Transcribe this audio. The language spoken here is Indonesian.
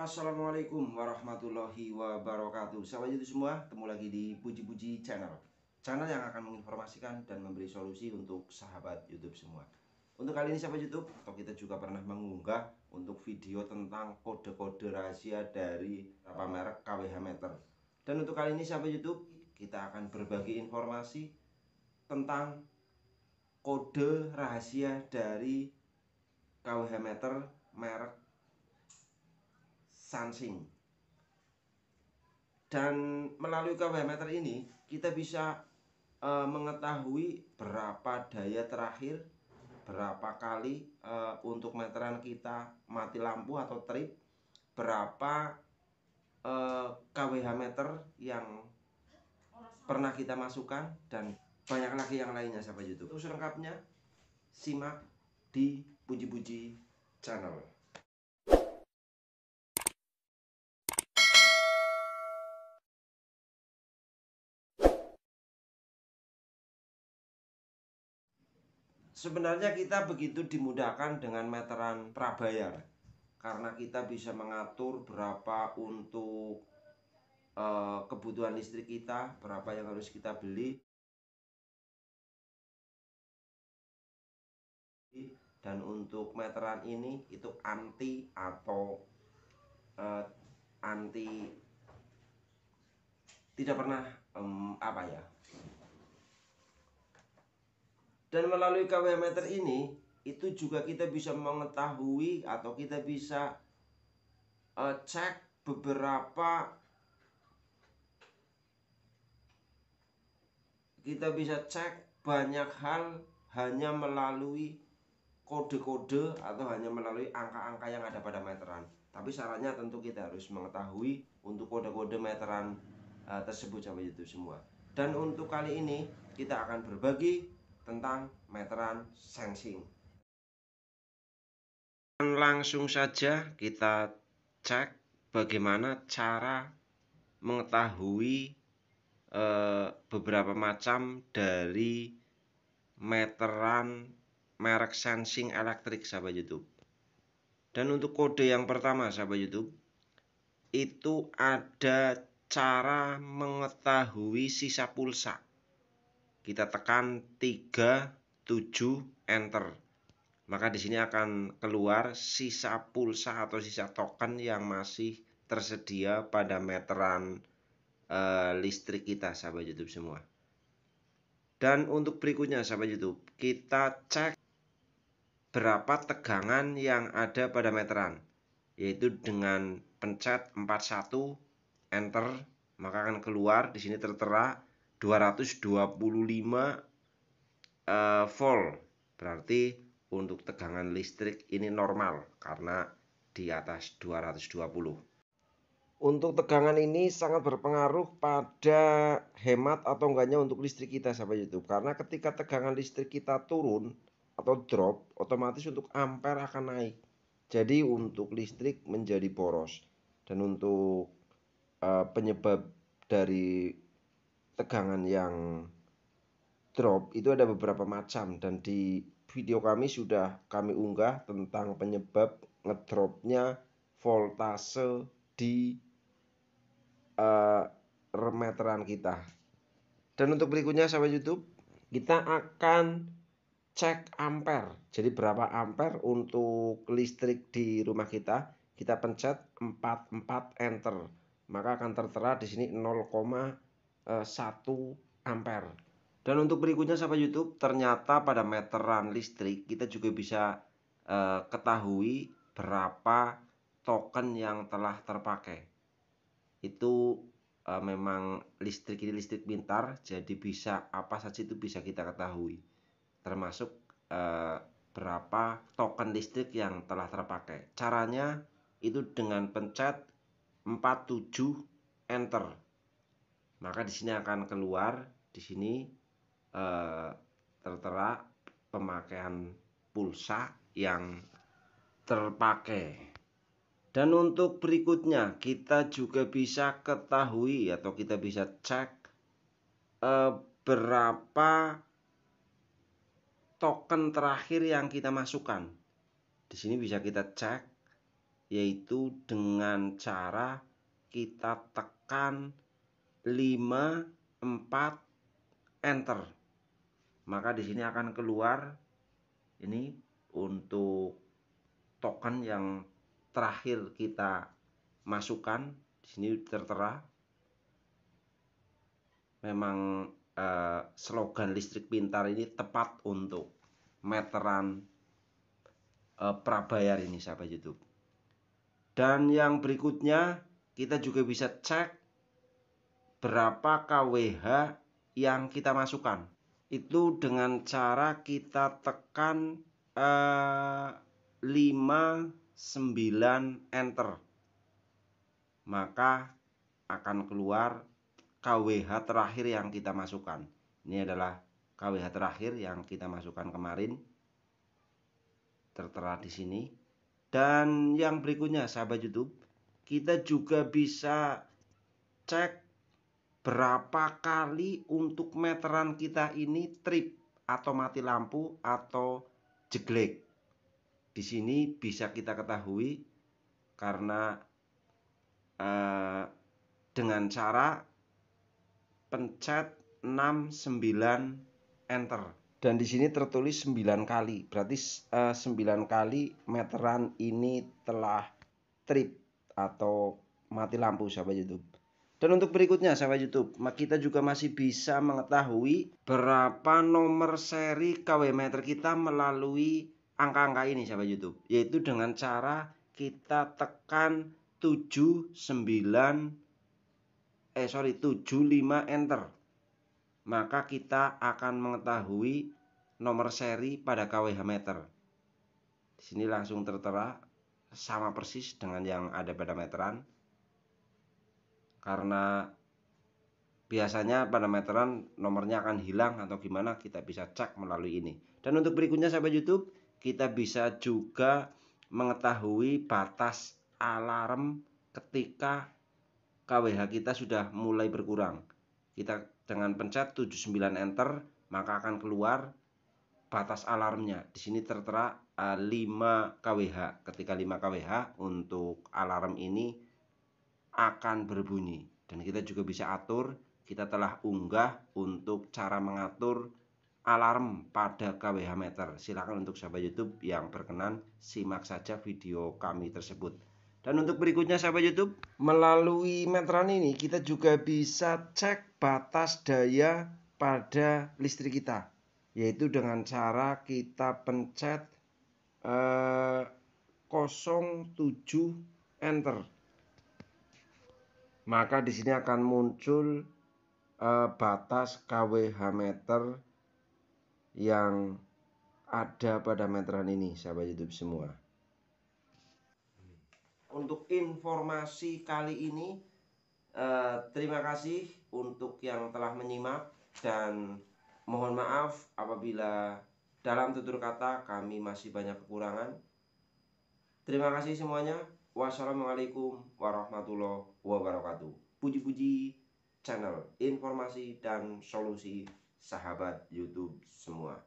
Assalamualaikum warahmatullahi wabarakatuh Sahabat YouTube semua, ketemu lagi di Puji-Puji Channel Channel yang akan menginformasikan dan memberi solusi untuk sahabat YouTube semua Untuk kali ini sahabat YouTube, atau kita juga pernah mengunggah Untuk video tentang kode-kode rahasia dari apa merek KWH Meter Dan untuk kali ini sahabat YouTube, kita akan berbagi informasi Tentang kode rahasia dari KWH Meter merek Sansing. Dan melalui KWH meter ini kita bisa e, mengetahui berapa daya terakhir, berapa kali e, untuk meteran kita mati lampu atau trip, berapa e, KWH meter yang pernah kita masukkan dan banyak lagi yang lainnya sahabat YouTube. Terus lengkapnya simak di puji-puji channel. sebenarnya kita begitu dimudahkan dengan meteran prabayar karena kita bisa mengatur berapa untuk uh, kebutuhan listrik kita, berapa yang harus kita beli. Dan untuk meteran ini itu anti atau uh, anti tidak pernah um, apa ya dan melalui KWH meter ini itu juga kita bisa mengetahui atau kita bisa uh, cek beberapa kita bisa cek banyak hal hanya melalui kode-kode atau hanya melalui angka-angka yang ada pada meteran. Tapi sarannya tentu kita harus mengetahui untuk kode-kode meteran uh, tersebut sampai itu semua. Dan untuk kali ini kita akan berbagi tentang meteran sensing. Dan langsung saja kita cek bagaimana cara mengetahui e, beberapa macam dari meteran merek sensing elektrik sahabat YouTube. Dan untuk kode yang pertama sahabat YouTube itu ada cara mengetahui sisa pulsa kita tekan 37 enter maka di sini akan keluar sisa pulsa atau sisa token yang masih tersedia pada meteran e, listrik kita sahabat YouTube semua dan untuk berikutnya sahabat YouTube kita cek berapa tegangan yang ada pada meteran yaitu dengan pencet 41 enter maka akan keluar di sini tertera 225 uh, eh, volt berarti untuk tegangan listrik ini normal karena di atas 220 untuk tegangan ini sangat berpengaruh pada hemat atau enggaknya untuk listrik kita sampai YouTube karena ketika tegangan listrik kita turun atau drop otomatis untuk ampere akan naik jadi untuk listrik menjadi boros dan untuk uh, penyebab dari tegangan yang drop itu ada beberapa macam dan di video kami sudah kami unggah tentang penyebab ngedropnya voltase di uh, remeteran kita. Dan untuk berikutnya sama YouTube, kita akan cek ampere. Jadi berapa ampere untuk listrik di rumah kita? Kita pencet 44 enter. Maka akan tertera di sini Eh, satu ampere dan untuk berikutnya sahabat YouTube ternyata pada meteran listrik kita juga bisa eh, ketahui berapa token yang telah terpakai itu eh, memang listrik ini listrik pintar jadi bisa apa saja itu bisa kita ketahui termasuk berapa token listrik yang telah terpakai caranya itu dengan pencet 47 enter maka di sini akan keluar di sini eh, tertera pemakaian pulsa yang terpakai. Dan untuk berikutnya kita juga bisa ketahui atau kita bisa cek eh, berapa token terakhir yang kita masukkan. Di sini bisa kita cek yaitu dengan cara kita tekan 5 4 enter. Maka di sini akan keluar ini untuk token yang terakhir kita masukkan di sini tertera memang eh, slogan listrik pintar ini tepat untuk meteran eh, prabayar ini sahabat YouTube. Dan yang berikutnya kita juga bisa cek berapa KWH yang kita masukkan. Itu dengan cara kita tekan eh, 5 9 enter. Maka akan keluar KWH terakhir yang kita masukkan. Ini adalah KWH terakhir yang kita masukkan kemarin tertera di sini. Dan yang berikutnya sahabat YouTube, kita juga bisa cek berapa kali untuk meteran kita ini trip atau mati lampu atau jeglek. Di sini bisa kita ketahui karena uh, dengan cara pencet 69 enter dan di sini tertulis 9 kali. Berarti uh, eh, 9 kali meteran ini telah trip atau mati lampu sahabat YouTube. Dan untuk berikutnya sahabat YouTube, kita juga masih bisa mengetahui berapa nomor seri KW meter kita melalui angka-angka ini sahabat YouTube, yaitu dengan cara kita tekan 79 eh sorry 75 enter. Maka kita akan mengetahui nomor seri pada KWH meter. Di sini langsung tertera sama persis dengan yang ada pada meteran karena biasanya pada meteran nomornya akan hilang atau gimana kita bisa cek melalui ini dan untuk berikutnya sahabat YouTube kita bisa juga mengetahui batas alarm ketika KWH kita sudah mulai berkurang kita dengan pencet 79 enter maka akan keluar batas alarmnya di sini tertera 5 eh, KWH ketika 5 KWH untuk alarm ini akan berbunyi dan kita juga bisa atur kita telah unggah untuk cara mengatur alarm pada KWH meter silahkan untuk sahabat YouTube yang berkenan simak saja video kami tersebut dan untuk berikutnya sahabat YouTube, melalui meteran ini kita juga bisa cek batas daya pada listrik kita, yaitu dengan cara kita pencet eh, 07 enter maka di sini akan muncul uh, batas KWH meter yang ada pada meteran ini sahabat YouTube semua. Untuk informasi kali ini eh, terima kasih untuk yang telah menyimak dan mohon maaf apabila dalam tutur kata kami masih banyak kekurangan. Terima kasih semuanya. Wassalamualaikum warahmatullahi wabarakatuh. Puji-puji channel informasi dan solusi sahabat YouTube semua.